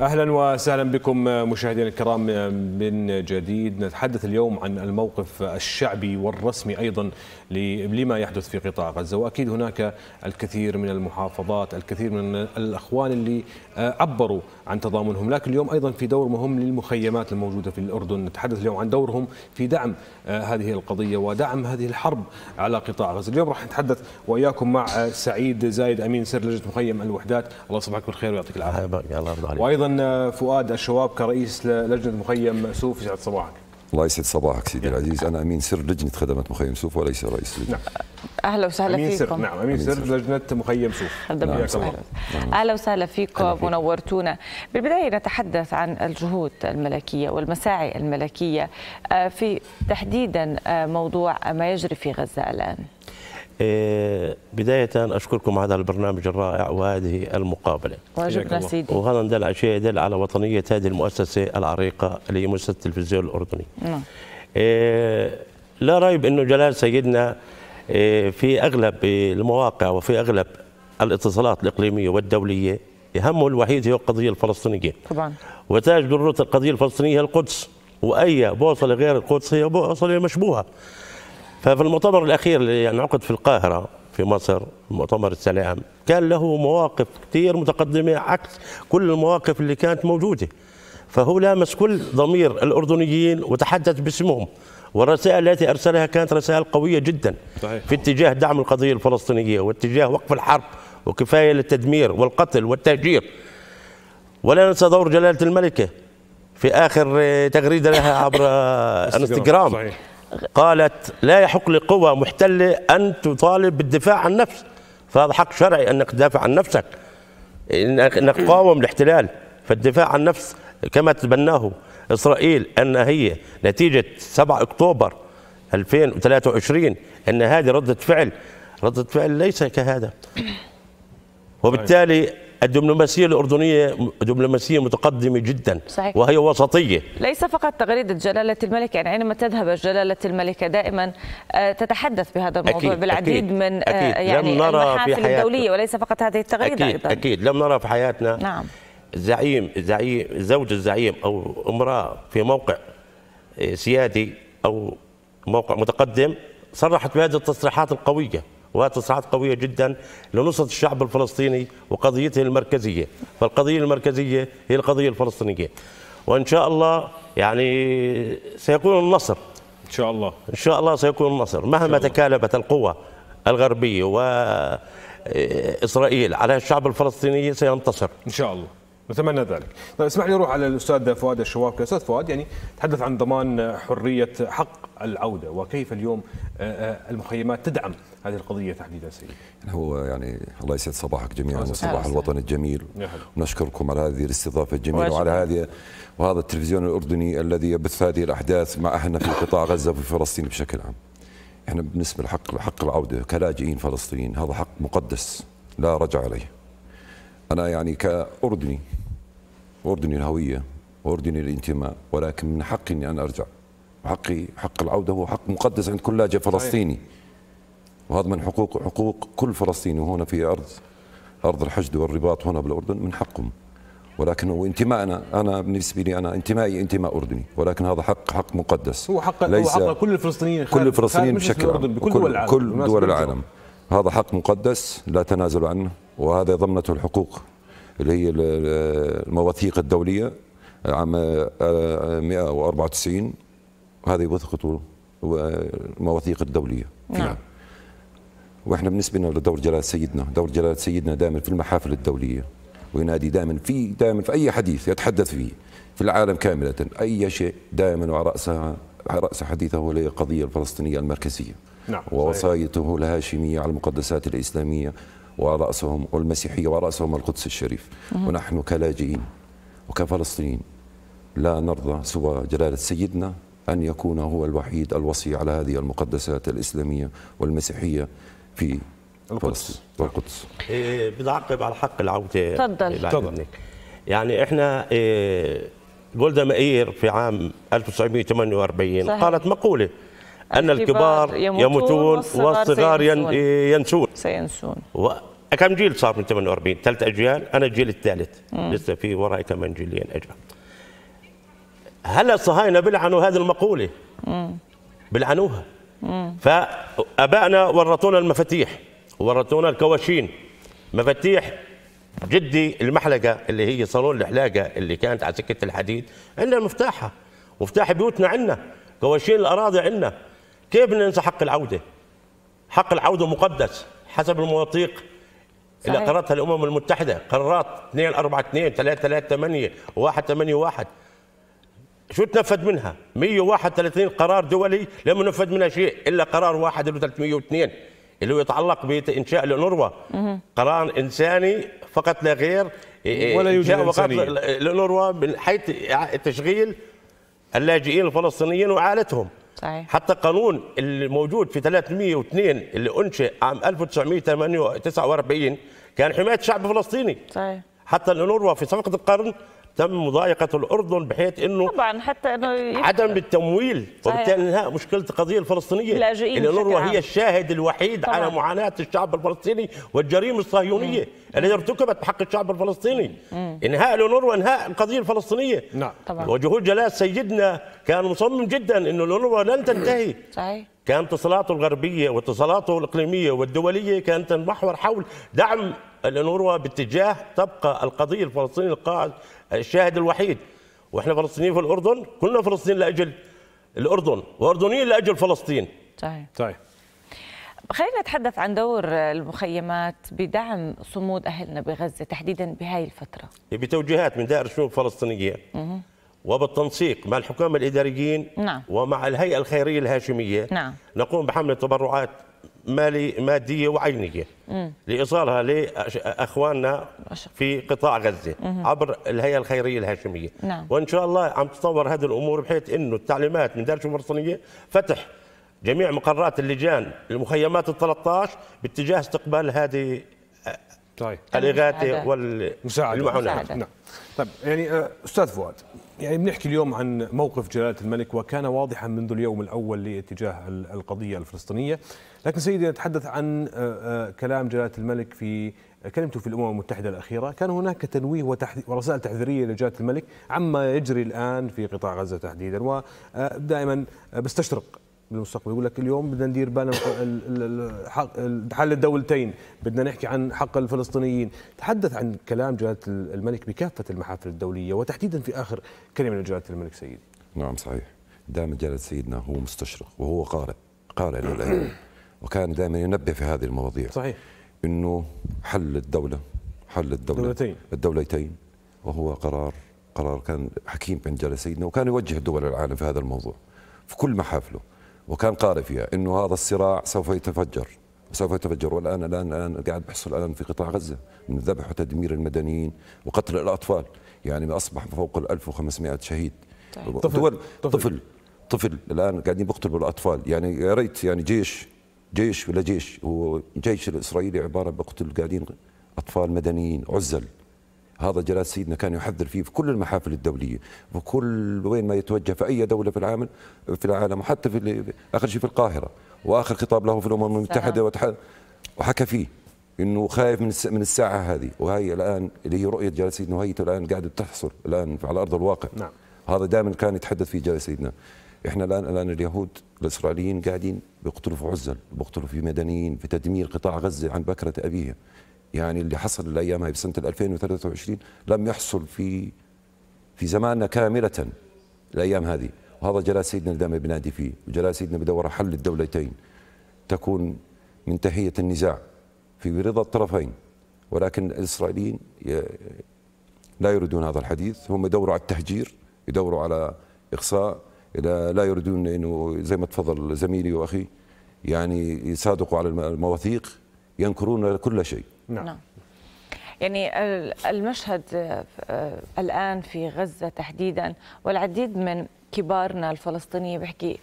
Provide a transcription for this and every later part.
اهلا وسهلا بكم مشاهدينا الكرام من جديد نتحدث اليوم عن الموقف الشعبي والرسمي ايضا لما يحدث في قطاع غزه واكيد هناك الكثير من المحافظات الكثير من الاخوان اللي عبروا عن تضامنهم لكن اليوم ايضا في دور مهم للمخيمات الموجوده في الاردن نتحدث اليوم عن دورهم في دعم هذه القضيه ودعم هذه الحرب على قطاع غزه اليوم راح نتحدث واياكم مع سعيد زايد امين سر لجنه مخيم الوحدات الله يصبحك بالخير ويعطيك العافيه الله وايضا آه، فؤاد الشواب كرئيس لجنه مخيم سوف يسعد صباحك الله يسعد صباحك سيدي العزيز انا امين سر لجنه خدمه مخيم سوف وليس رئيس لجنه نعم. اهلا وسهلا أمين فيكم سر. نعم امين, أمين سر, سر لجنه مخيم سوف نعم. نعم. اهلا وسهلا فيكم ونورتونا بالبدايه نتحدث عن الجهود الملكيه والمساعي الملكيه آه، في تحديدا آه، موضوع ما يجري في غزه الان آه، بداية أشكركم على هذا البرنامج الرائع وهذه المقابلة واجبنا سيدي وهذا ندل شيء يدل على وطنية هذه المؤسسة العريقة اللي هي مؤسسة التلفزيون الأردني نعم. آه، لا ريب أنه جلال سيدنا آه، في أغلب المواقع وفي أغلب الاتصالات الإقليمية والدولية همه الوحيد هي القضية الفلسطينية طبعا وتاج ذروة القضية الفلسطينية القدس وأي بوصلة غير القدس هي بوصلة مشبوهة ففي المؤتمر الأخير اللي انعقد في القاهرة في مصر مؤتمر السلام كان له مواقف كثير متقدمة عكس كل المواقف اللي كانت موجودة فهو لامس كل ضمير الأردنيين وتحدث باسمهم والرسائل التي أرسلها كانت رسائل قوية جدا صحيح. في اتجاه دعم القضية الفلسطينية واتجاه وقف الحرب وكفاية للتدمير والقتل والتهجير ولا ننسى دور جلالة الملكة في آخر تغريدة لها عبر انستغرام قالت لا يحق لقوة محتلة أن تطالب بالدفاع عن نفس فهذا حق شرعي أنك تدافع عن نفسك أنك تقاوم الاحتلال فالدفاع عن نفس كما تبناه إسرائيل أن هي نتيجة 7 أكتوبر 2023 أن هذه ردة فعل ردة فعل ليس كهذا وبالتالي الدبلوماسيه الاردنيه دبلوماسيه متقدمه جدا صحيح. وهي وسطيه ليس فقط تغريده جلاله الملك يعني عندما تذهب جلاله الملكه دائما آه، تتحدث بهذا الموضوع أكيد بالعديد أكيد من آه، أكيد يعني لم نرى المحافل في حياتنا الدوليه وليس فقط هذه التغريده أكيد ايضا اكيد لم نرى في حياتنا نعم زعيم زعيم زوج الزعيم او امراه في موقع آه، سيادي او موقع متقدم صرحت بهذه التصريحات القويه وتصريحات قويه جدا لنصره الشعب الفلسطيني وقضيته المركزيه فالقضيه المركزيه هي القضيه الفلسطينيه وان شاء الله يعني سيكون النصر ان شاء الله ان شاء الله سيكون النصر مهما تكالبت القوى الغربيه واسرائيل على الشعب الفلسطيني سينتصر ان شاء الله نتمنى ذلك. طيب اسمح لي اروح على الاستاذ فؤاد الشواكه، استاذ فؤاد يعني تحدث عن ضمان حريه حق العوده وكيف اليوم آه، آه، المخيمات تدعم هذه القضيه تحديدا سيدي. يعني هو يعني الله يسعد صباحك جميعا وصباح الوطن الجميل ونشكركم على هذه الاستضافه الجميله وعلى هذه وهذا التلفزيون الاردني الذي يبث هذه الاحداث مع اهلنا في قطاع غزه وفي فلسطين بشكل عام. احنا بالنسبه لحق حق العوده كلاجئين فلسطينيين هذا حق مقدس لا رجع عليه. انا يعني كاردني اردني الهويه واردني الانتماء ولكن من حقي اني انا ارجع حقي حق العودة هو حق مقدس عند كل لاجئ فلسطيني وهذا من حقوق حقوق كل فلسطيني هنا في أرض أرض الحشد والرباط هنا بالأردن من حقهم ولكن هو انتمائنا انا بالنسبه لي انا انتمائي انتماء اردني ولكن هذا حق حق مقدس هو حق ليس هو حق كل الفلسطينيين كل الفلسطينيين بشكل عام بكل دول العالم كل دول العالم هذا حق مقدس لا تنازل عنه وهذا ضمنته الحقوق اللي هي المواثيق الدوليه عام 194 آه، هذه وثقته المواثيق الدوليه نعم واحنا بالنسبه لنا لدور جلاله سيدنا، دور جلاله سيدنا دائما في المحافل الدوليه وينادي دائما في دائما في اي حديث يتحدث فيه في العالم كامله اي شيء دائما وعلى راسها على راس حديثه هو القضيه الفلسطينيه المركزيه نعم ووصايته الهاشميه على المقدسات الاسلاميه ورأسهم والمسيحية ورأسهم القدس الشريف مم. ونحن كلاجئين وكفلسطينيين لا نرضى سوى جلالة سيدنا أن يكون هو الوحيد الوصي على هذه المقدسات الإسلامية والمسيحية في القدس القدس بدي إيه، أعقب إيه، على حق العودة تفضل يعني احنا إيه، جولدا مائير في عام 1948 صحيح. قالت مقولة أن الكبار يموتون والصغار ينسون سينسون و... كم جيل صار من 48 ثلاث أجيال أنا الجيل الثالث لسه في وراي ثمان جيلين أجل هلا الصهاينه بيلعنوا هذه المقوله بيلعنوها فابائنا ورطونا المفاتيح ورطونا الكواشين مفاتيح جدي المحلقه اللي هي صالون الحلاقه اللي كانت على سكه الحديد عندنا مفتاحها مفتاح بيوتنا عندنا كواشين الاراضي عندنا كيف بدنا ننسى حق العوده حق العوده مقدس حسب المواثيق اللي قررتها الامم المتحده قرارات 2 4 2 3 3 8 1 8 1 شو تنفذ منها 131 قرار دولي لم ينفذ منها شيء إلا قرار واحد اللي 302 اللي هو يتعلق بإنشاء الأنوروا قرار إنساني فقط لا غير إيه، إيه، ولا يوجد إنسانية الأنوروا من حيث تشغيل اللاجئين الفلسطينيين وعائلتهم صحيح. حتى قانون الموجود في 302 اللي أنشئ عام 1949 كان حماية الشعب الفلسطيني صحيح. حتى الأنوروا في صفقة القرن تم مضايقه الاردن بحيث انه طبعا حتى انه عدم التمويل وبالتالي انهاء مشكله القضيه الفلسطينيه اللاجئين الانوروا هي الشاهد الوحيد طبعا. على معاناه الشعب الفلسطيني والجريمه الصهيونيه التي ارتكبت بحق الشعب الفلسطيني مم. انهاء الانوروا انهاء القضيه الفلسطينيه نعم طبعا وجهود جلاله سيدنا كان مصمم جدا انه الانوروا لن تنتهي صحيح كان اتصالاته الغربيه واتصالاته الاقليميه والدوليه كانت تتمحور حول دعم الانوروا باتجاه تبقى القضيه الفلسطينيه القاعده الشاهد الوحيد واحنا فلسطينيين في الاردن كلنا فلسطينيين لاجل الاردن واردنيين لاجل فلسطين صحيح طيب خلينا نتحدث عن دور المخيمات بدعم صمود اهلنا بغزه تحديدا بهاي الفتره بتوجيهات من دائره الشؤون الفلسطينيه وبالتنسيق مع الحكام الاداريين نعم. ومع الهيئه الخيريه الهاشميه نعم. نقوم بحمله تبرعات مالي ماديه وعينيه لايصالها لاخواننا في قطاع غزه عبر الهيئه الخيريه الهاشميه نعم. وان شاء الله عم تتطور هذه الامور بحيث انه التعليمات من دارج الفلسطينيه فتح جميع مقرات اللجان المخيمات ال 13 باتجاه استقبال هذه طيب الاغاثه والمساعده نعم طيب يعني آه، استاذ فؤاد يعني بنحكي اليوم عن موقف جلاله الملك وكان واضحا منذ اليوم الاول لاتجاه القضيه الفلسطينيه لكن سيدي نتحدث عن آه، آه، كلام جلاله الملك في كلمته في الامم المتحده الاخيره كان هناك تنويه ورسائل تحذيريه لجلاله الملك عما يجري الان في قطاع غزه تحديدا ودائما بيستشرق بالمستقبل يقول لك اليوم بدنا ندير بالنا حل الدولتين بدنا نحكي عن حق الفلسطينيين تحدث عن كلام جلالة الملك بكافة المحافل الدولية وتحديدا في آخر كلمة لجلالة الملك سيدي نعم صحيح دائما جلالة سيدنا هو مستشرق وهو قارئ قارئ للعلم وكان دائما ينبه في هذه المواضيع صحيح انه حل الدوله حل الدوله الدولتين الدولتين وهو قرار قرار كان حكيم عند جلاله سيدنا وكان يوجه دول العالم في هذا الموضوع في كل محافله وكان قارئ فيها انه هذا الصراع سوف يتفجر سوف يتفجر والان الان الان قاعد بيحصل الان في قطاع غزه من ذبح وتدمير المدنيين وقتل الاطفال يعني اصبح فوق ال 1500 شهيد طيب. طفل. طفل طفل الان قاعدين بيقتلوا الاطفال يعني يا ريت يعني جيش جيش ولا جيش الجيش الاسرائيلي عباره بقتل قاعدين اطفال مدنيين عزل هذا جلال سيدنا كان يحذر فيه في كل المحافل الدوليه في كل وين ما يتوجه في اي دوله في العالم في العالم وحتى في اخر شيء في القاهره واخر خطاب له في الامم المتحده وحكى فيه انه خايف من من الساعه هذه وهي الان اللي هي رؤيه جلال سيدنا وهي الان قاعده تحصل الان على ارض الواقع نعم. هذا دائما كان يتحدث فيه جلال سيدنا احنا الان الان اليهود الاسرائيليين قاعدين بيقتلوا في عزل بيقتلوا في مدنيين في تدمير قطاع غزه عن بكره ابيها يعني اللي حصل الايام هاي بسنه 2023 لم يحصل في في زماننا كامله الايام هذه وهذا جلال سيدنا اللي دائما بنادي فيه وجلال سيدنا بدور حل الدولتين تكون منتهيه النزاع في برضا الطرفين ولكن الاسرائيليين لا يريدون هذا الحديث هم يدوروا على التهجير يدوروا على اقصاء لا يريدون انه زي ما تفضل زميلي واخي يعني يصادقوا على المواثيق ينكرون كل شيء نعم, نعم. يعني المشهد آه، آه، الآن في غزة تحديدا والعديد من كبارنا الفلسطينيين بحكي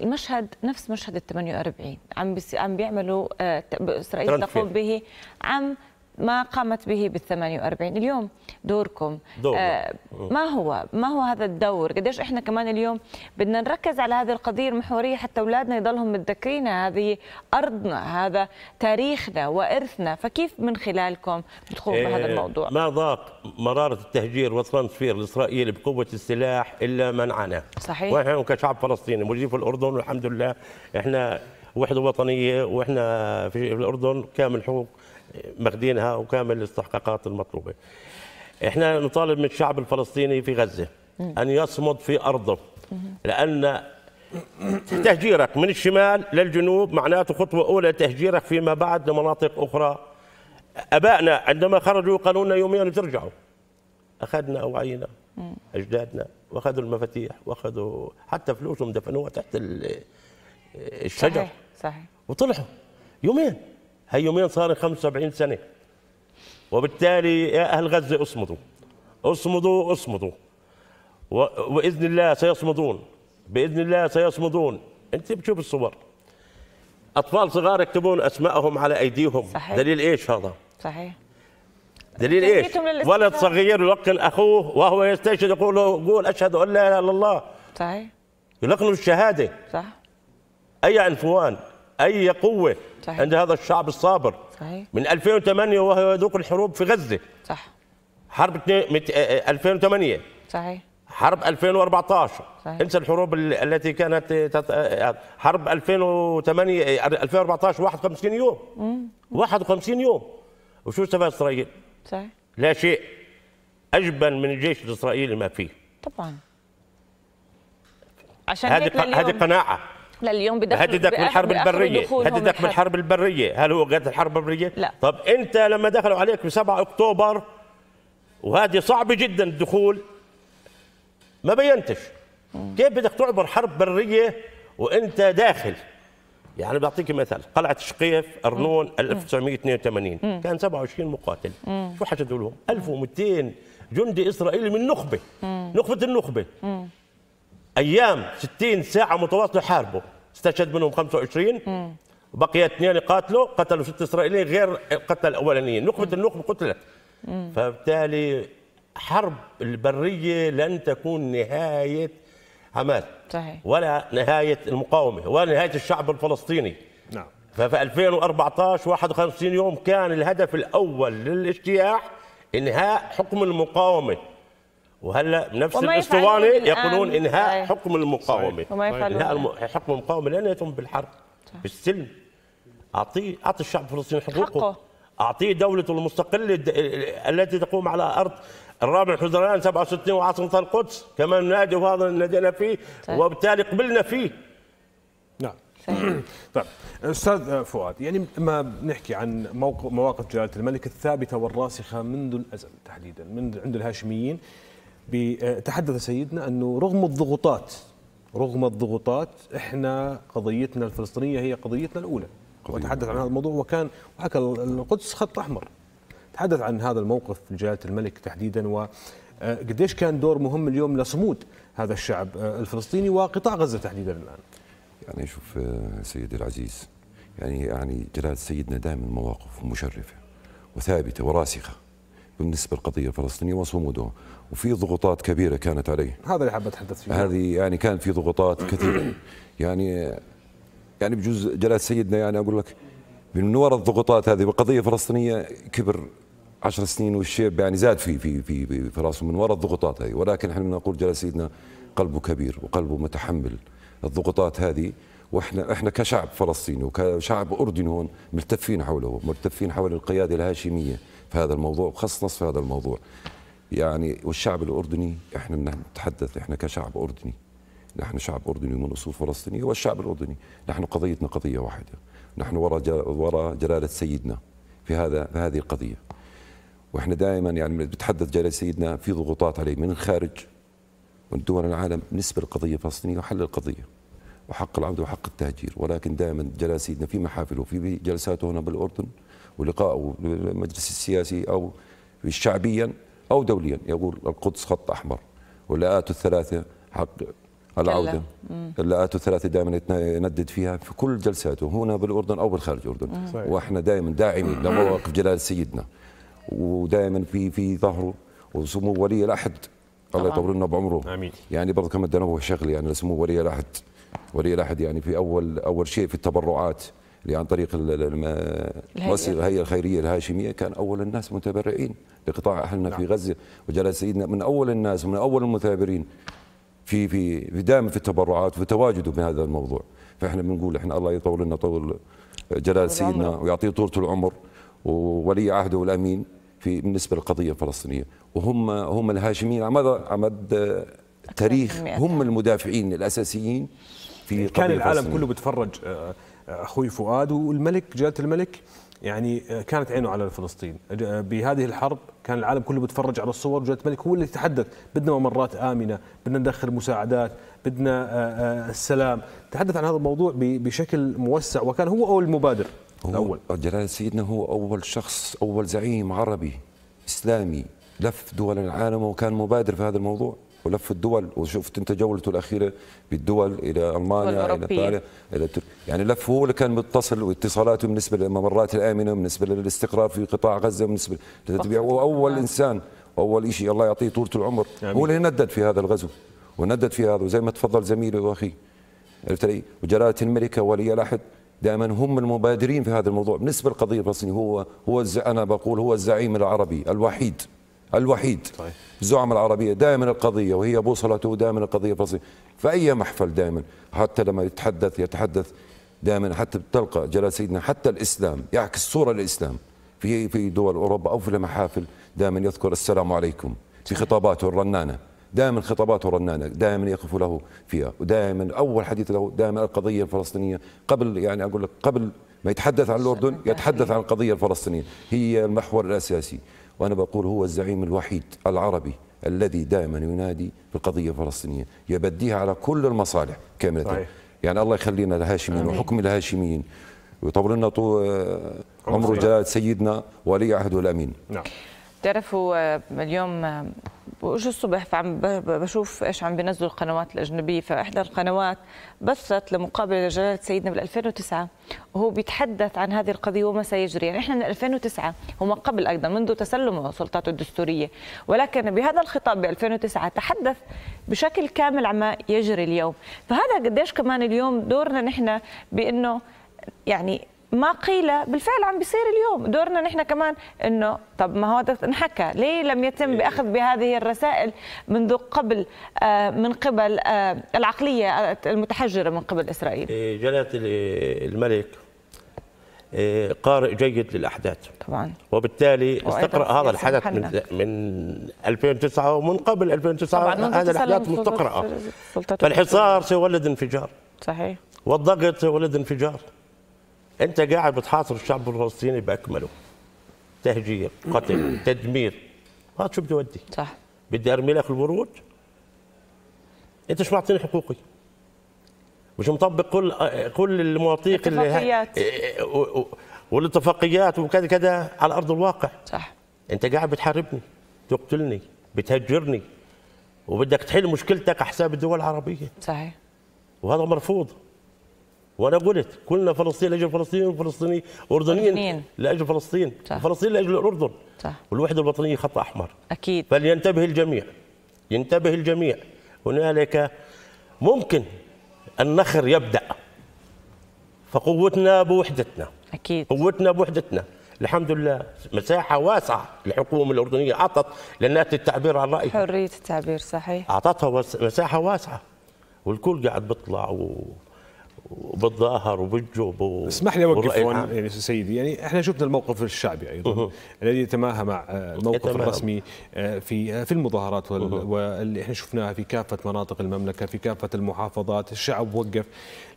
المشهد نفس مشهد ال 48 عم عم بيعملوا آه، اسرائيل تقوم به عم ما قامت به بال 48 اليوم دوركم دور. آه ما هو ما هو هذا الدور قديش احنا كمان اليوم بدنا نركز على هذه القضيه المحوريه حتى اولادنا يضلهم متذكرينها هذه ارضنا هذا تاريخنا وارثنا فكيف من خلالكم بتقوموا إيه، بهذا الموضوع ما ضاق مراره التهجير والترانسفير الاسرائيلي بقوه السلاح الا منعنا صحيح ونحن كشعب فلسطيني موجودين في الاردن والحمد لله احنا وحده وطنيه واحنا في الاردن كامل حقوق ماخدينها وكامل الاستحقاقات المطلوبه. احنا نطالب من الشعب الفلسطيني في غزه ان يصمد في ارضه لان تهجيرك من الشمال للجنوب معناته خطوه اولى تهجيرك فيما بعد لمناطق اخرى. ابائنا عندما خرجوا قالوا لنا يومين وترجعوا. اخذنا اوعينا اجدادنا واخذوا المفاتيح واخذوا حتى فلوسهم دفنوها تحت الشجر صحيح صحيح وطلعوا يومين هي يومين صار 75 سنه وبالتالي يا اهل غزه اصمدوا اصمدوا اصمدوا وباذن الله سيصمدون باذن الله سيصمدون انت بتشوف الصور اطفال صغار يكتبون اسمائهم على ايديهم صحيح. دليل ايش هذا صحيح دليل ايش ولد صغير يلقن اخوه وهو يستشهد يقول له قول اشهد ان لا اله الا الله صحيح يلقن الشهاده صح اي عنفوان أي قوة صحيح. عند هذا الشعب الصابر صحيح. من 2008 وهو يذوق الحروب في غزة صح حرب 2008 آه، آه، صحيح حرب 2014 صحيح. انسى الحروب التي كانت تت... آه، حرب 2008 2014 51 يوم مم. 51 يوم وشو استفاد اسرائيل؟ صحيح لا شيء اجبن من الجيش الاسرائيلي ما فيه طبعا عشان هذه هذه قناعه لليوم بدخل هددك من الحرب البريه هددك من الحرب البريه هل هو قتل الحرب البريه لا طب انت لما دخلوا عليك ب 7 اكتوبر وهذه صعبه جدا الدخول ما بينتش كيف بدك تعبر حرب بريه وانت داخل يعني بعطيك مثال قلعه شقيف ارنون 1982 كان 27 مقاتل شو حشدوا لهم 1200 جندي اسرائيلي من نخبه نخبه النخبه ايام 60 ساعه متواصله حاربوا استشهد منهم 25 مم. بقي اثنين قاتلوا قتلوا ست اسرائيليين غير القتله الاولانيين نخبه النخبه قتلت فبالتالي حرب البريه لن تكون نهايه حماس صحيح. ولا نهايه المقاومه ولا نهايه الشعب الفلسطيني نعم ففي 2014 51 يوم كان الهدف الاول للاجتياح انهاء حكم المقاومه وهلا بنفس الاسطوانه يقولون انهاء حكم المقاومه انهاء حكم المقاومه لن يتم بالحرب بالسلم اعطيه اعطي الشعب الفلسطيني حقوقه حقه. اعطيه دولته المستقله التي تقوم على ارض الرابع حزيران 67 وعاصمه القدس كما ننادي وهذا نادينا فيه صحيح. وبالتالي قبلنا فيه نعم طيب استاذ فؤاد يعني ما بنحكي عن مواقف جلاله الملك الثابته والراسخه منذ الازل تحديدا من عند الهاشميين تحدث سيدنا أنه رغم الضغوطات رغم الضغوطات احنا قضيتنا الفلسطينيه هي قضيتنا الاولى قضية. وتحدث عن هذا الموضوع وكان وحكى القدس خط احمر تحدث عن هذا الموقف جلاله الملك تحديدا وقديش آه، كان دور مهم اليوم لصمود هذا الشعب آه، الفلسطيني وقطاع غزه تحديدا الان يعني شوف آه، سيدي العزيز يعني يعني جلاله سيدنا دائما مواقف مشرفه وثابته وراسخه بالنسبه للقضيه الفلسطينيه وصموده وفي ضغوطات كبيره كانت عليه هذا اللي حاب اتحدث فيه هذه يعني كان في ضغوطات كثيره يعني يعني بجوز جلال سيدنا يعني اقول لك من وراء الضغوطات هذه والقضيه الفلسطينيه كبر عشر سنين والشيب يعني زاد في في في في, في راسه من وراء الضغوطات هذه ولكن احنا نقول جلال سيدنا قلبه كبير وقلبه متحمل الضغوطات هذه واحنا احنا كشعب فلسطيني وكشعب اردني هون ملتفين حوله ملتفين حول القياده الهاشميه في هذا الموضوع وخصنا في هذا الموضوع يعني والشعب الاردني احنا نتحدث احنا كشعب اردني نحن شعب اردني من اصول فلسطينيه والشعب الاردني نحن قضيتنا قضيه واحده نحن وراء وراء جلاله سيدنا في هذا في هذه القضيه واحنا دائما يعني بتحدث جلاله سيدنا في ضغوطات عليه من الخارج من دول العالم بالنسبه للقضيه الفلسطينيه وحل القضيه وحق العودة وحق التهجير ولكن دائما سيدنا في محافله في جلساته هنا بالأردن ولقاءه بالمجلس السياسي أو شعبيا أو دوليا يقول القدس خط أحمر واللقاءات الثلاثة حق العودة اللقاءات الثلاثة دائما يندد فيها في كل جلساته هنا بالأردن أو بالخارج الأردن صحيح. وإحنا دائما داعمين لمواقف جلال سيدنا ودائما في في ظهره وسمو ولي الاحد الله يطول لنا بعمره امين يعني برضه كما ده شغلي يعني سمو ولي الاحد ولي العهد يعني في اول اول شيء في التبرعات اللي عن طريق الوسيله الهيئه الخيريه الهاشميه كان اول الناس متبرعين لقطاع اهلنا نعم. في غزه وجلس سيدنا من اول الناس ومن اول المثابرين في في دائما في التبرعات وفي تواجده بهذا الموضوع فاحنا بنقول احنا الله يطول لنا طول جلال سيدنا ويعطيه طولة العمر وولي عهده الامين في بالنسبه للقضيه الفلسطينيه وهم هم الهاشميين على مدى تاريخ هم المدافعين الاساسيين في كان العالم فلسطيني. كله بيتفرج آه، آه، اخوي فؤاد والملك جلاله الملك يعني آه، كانت عينه على فلسطين بهذه الحرب كان العالم كله بيتفرج على الصور وجلاله الملك هو اللي تحدث بدنا ممرات امنه بدنا ندخل مساعدات بدنا السلام تحدث عن هذا الموضوع بشكل موسع وكان هو اول مبادر هو الاول جلاله سيدنا هو اول شخص اول زعيم عربي اسلامي لف دول العالم وكان مبادر في هذا الموضوع ولف الدول وشفت انت جولته الاخيره بالدول الى المانيا الى ايطاليا الى تركيا يعني لف هو اللي كان متصل واتصالاته بالنسبه للممرات الامنه بالنسبه للاستقرار في قطاع غزه بالنسبه هو اول نعم. انسان اول شيء الله يعطيه طوله العمر هو اللي ندد في هذا الغزو وندد في هذا وزي ما تفضل زميلي واخي عرفت علي وجلاله الملكه ولي العهد دائما هم المبادرين في هذا الموضوع بالنسبه للقضيه الفلسطينيه هو هو انا بقول هو الزعيم العربي الوحيد الوحيد طيب. الزعماء العربيه دائما القضيه وهي بوصلته دائما القضيه الفلسطينيه فاي محفل دائما حتى لما يتحدث يتحدث دائما حتى تلقى جلال سيدنا حتى الاسلام يعكس صوره الاسلام في في دول اوروبا او في المحافل دائما يذكر السلام عليكم في خطاباته الرنانه دائما خطاباته رنانه دائما يقف له فيها ودائما اول حديث له دائما القضيه الفلسطينيه قبل يعني اقول لك قبل ما يتحدث عن الاردن يتحدث عن القضيه الفلسطينيه هي المحور الاساسي وأنا بقول هو الزعيم الوحيد العربي الذي دائما ينادي بالقضية الفلسطينية يبديها على كل المصالح كاملة صحيح. يعني الله يخلينا الهاشميين وحكم الهاشميين ويطول لنا عمر جلالة سيدنا ولي عهده الأمين نعم. بتعرفوا آه، اليوم وجه آه، الصبح فعم بشوف ايش عم بينزلوا القنوات الاجنبيه فاحدى القنوات بثت لمقابله لجلاله سيدنا بال 2009 وهو بيتحدث عن هذه القضيه وما سيجري يعني احنا من 2009 وما قبل ايضا منذ تسلمه سلطاته الدستوريه ولكن بهذا الخطاب ب 2009 تحدث بشكل كامل عما يجري اليوم فهذا قديش كمان اليوم دورنا نحن بانه يعني ما قيل بالفعل عم بيصير اليوم دورنا نحن كمان انه طب ما هو انحكى ليه لم يتم إيه. باخذ بهذه الرسائل منذ قبل آه، من قبل آه، العقليه المتحجره من قبل اسرائيل إيه، جلاله الملك إيه، قارئ جيد للاحداث طبعا وبالتالي استقرا هذا الحدث من من 2009 ومن قبل 2009 هذا الاحداث مستقراه فالحصار سيولد انفجار صحيح والضغط سيولد انفجار انت قاعد بتحاصر الشعب الفلسطيني باكمله تهجير قتل تدمير ما شو بدي اودي صح بدي ارمي لك الورود انت مش معطيني حقوقي مش مطبق كل كل المواطيق اللي إيه، إيه، والاتفاقيات وكذا كذا على ارض الواقع صح انت قاعد بتحاربني تقتلني بتهجرني وبدك تحل مشكلتك على حساب الدول العربيه صحيح وهذا مرفوض وانا قلت كلنا فلسطين لاجل فلسطين وفلسطيني اردنيين لاجل فلسطين صح. فلسطين لاجل الاردن صح. والوحده الوطنيه خط احمر اكيد فلينتبه الجميع ينتبه الجميع هنالك ممكن النخر يبدا فقوتنا بوحدتنا اكيد قوتنا بوحدتنا الحمد لله مساحة واسعة الحكومة الأردنية أعطت للناس التعبير عن رأيها حرية التعبير صحيح أعطتها مساحة واسعة والكل قاعد بيطلع و... وبتظاهر وبتجوب و... اسمح لي اوقف هون يعني سيدي يعني احنا شفنا الموقف الشعبي ايضا الذي يتماهى مع آه، الموقف يتماهى. الرسمي آه، في آه، في المظاهرات وال... واللي احنا شفناها في كافه مناطق المملكه في كافه المحافظات الشعب وقف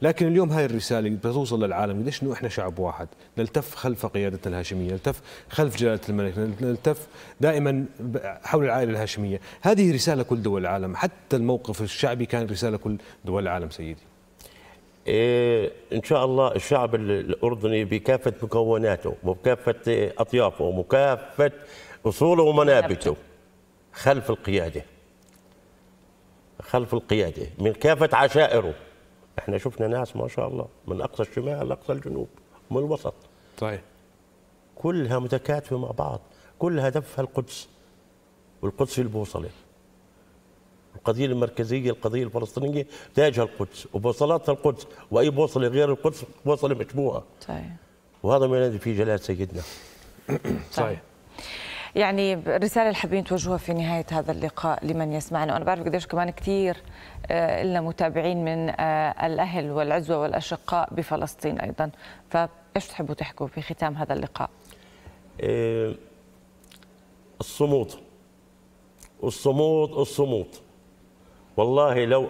لكن اليوم هاي الرساله بتوصل للعالم ليش انه احنا شعب واحد نلتف خلف قياده الهاشميه نلتف خلف جلاله الملك نلتف دائما حول العائله الهاشميه هذه رساله كل دول العالم حتى الموقف الشعبي كان رساله كل دول العالم سيدي إيه، ان شاء الله الشعب الاردني بكافه مكوناته وبكافه اطيافه وبكافه اصوله ومنابته خلف القياده خلف القياده من كافه عشائره احنا شفنا ناس ما شاء الله من اقصى الشمال لاقصى الجنوب من الوسط طيب كلها متكاتفه مع بعض كل هدفها القدس والقدس البوصله القضية المركزية القضية الفلسطينية تاجها القدس وبوصلاتها القدس وأي بوصلة غير القدس بوصلة مشبوهة صحيح وهذا ما ينادي فيه جلال سيدنا صحيح يعني الرسالة اللي حابين توجهوها في نهاية هذا اللقاء لمن يسمعنا وأنا بعرف قديش كمان كثير آه، إلنا متابعين من آه، الأهل والعزوة والأشقاء بفلسطين أيضا فإيش تحبوا تحكوا في ختام هذا اللقاء إيه، الصمود الصمود الصمود والله لو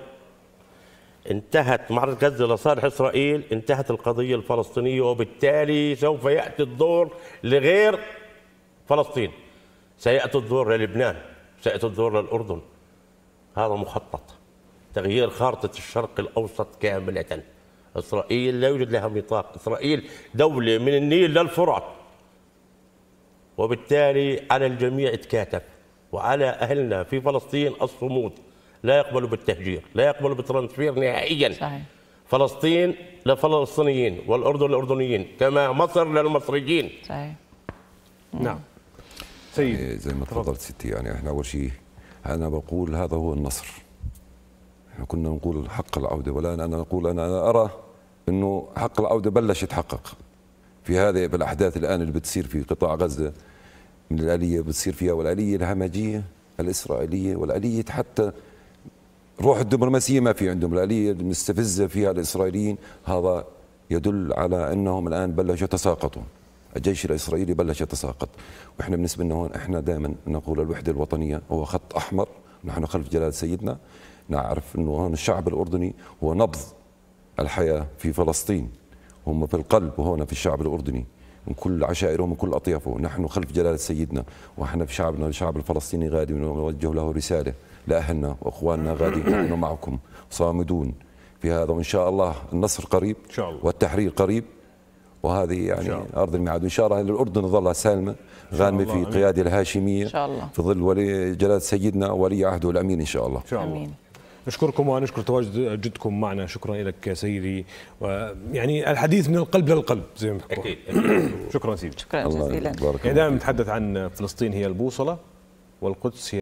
انتهت معركة غزة لصالح إسرائيل انتهت القضية الفلسطينية وبالتالي سوف يأتي الدور لغير فلسطين سيأتي الدور للبنان سيأتي الدور للأردن هذا مخطط تغيير خارطة الشرق الأوسط كاملة إسرائيل لا يوجد لها نطاق إسرائيل دولة من النيل للفرات وبالتالي على الجميع يتكاتف وعلى أهلنا في فلسطين الصمود لا يقبلوا بالتهجير لا يقبلوا بالترانسفير نهائيا صحيح. فلسطين لفلسطينيين والأردن للأردنيين كما مصر للمصريين صحيح نعم, نعم. يعني سيد زي ما تفضلت ستي يعني احنا أول شيء أنا بقول هذا هو النصر احنا كنا نقول حق العودة والآن أنا أقول أنا أرى أنه حق العودة بلش يتحقق في هذه بالأحداث الآن اللي بتصير في قطاع غزة من الآلية بتصير فيها والآلية الهمجية الإسرائيلية والآلية حتى روح الدبلوماسية ما في عندهم الآلية المستفزة فيها الإسرائيليين هذا يدل على أنهم الآن بلشوا يتساقطوا الجيش الإسرائيلي بلش يتساقط وإحنا بالنسبة لنا هون إحنا دائما نقول الوحدة الوطنية هو خط أحمر نحن خلف جلال سيدنا نعرف أنه هون الشعب الأردني هو نبض الحياة في فلسطين هم في القلب هون في الشعب الأردني من كل عشائره ومن كل أطيافه نحن خلف جلالة سيدنا ونحن بشعبنا الشعب الفلسطيني غادي نوجه له رسالة لأهلنا وأخواننا غادي نحن معكم صامدون في هذا وإن شاء الله النصر قريب إن شاء الله. والتحرير قريب وهذه يعني ارض الميعاد وان شاء الله الاردن تظلها سالمه غانمه في القياده الهاشميه إن شاء الله. في ظل ولي جلاله سيدنا ولي عهده الامين ان شاء الله, إن شاء الله. أمين. نشكركم ونشكر تواجدكم معنا شكرا لك يا سيدي يعني الحديث من القلب للقلب زي ما اكيد شكرا سيدي شكرا جزيلا دائما نتحدث عن فلسطين هي البوصله والقدس هي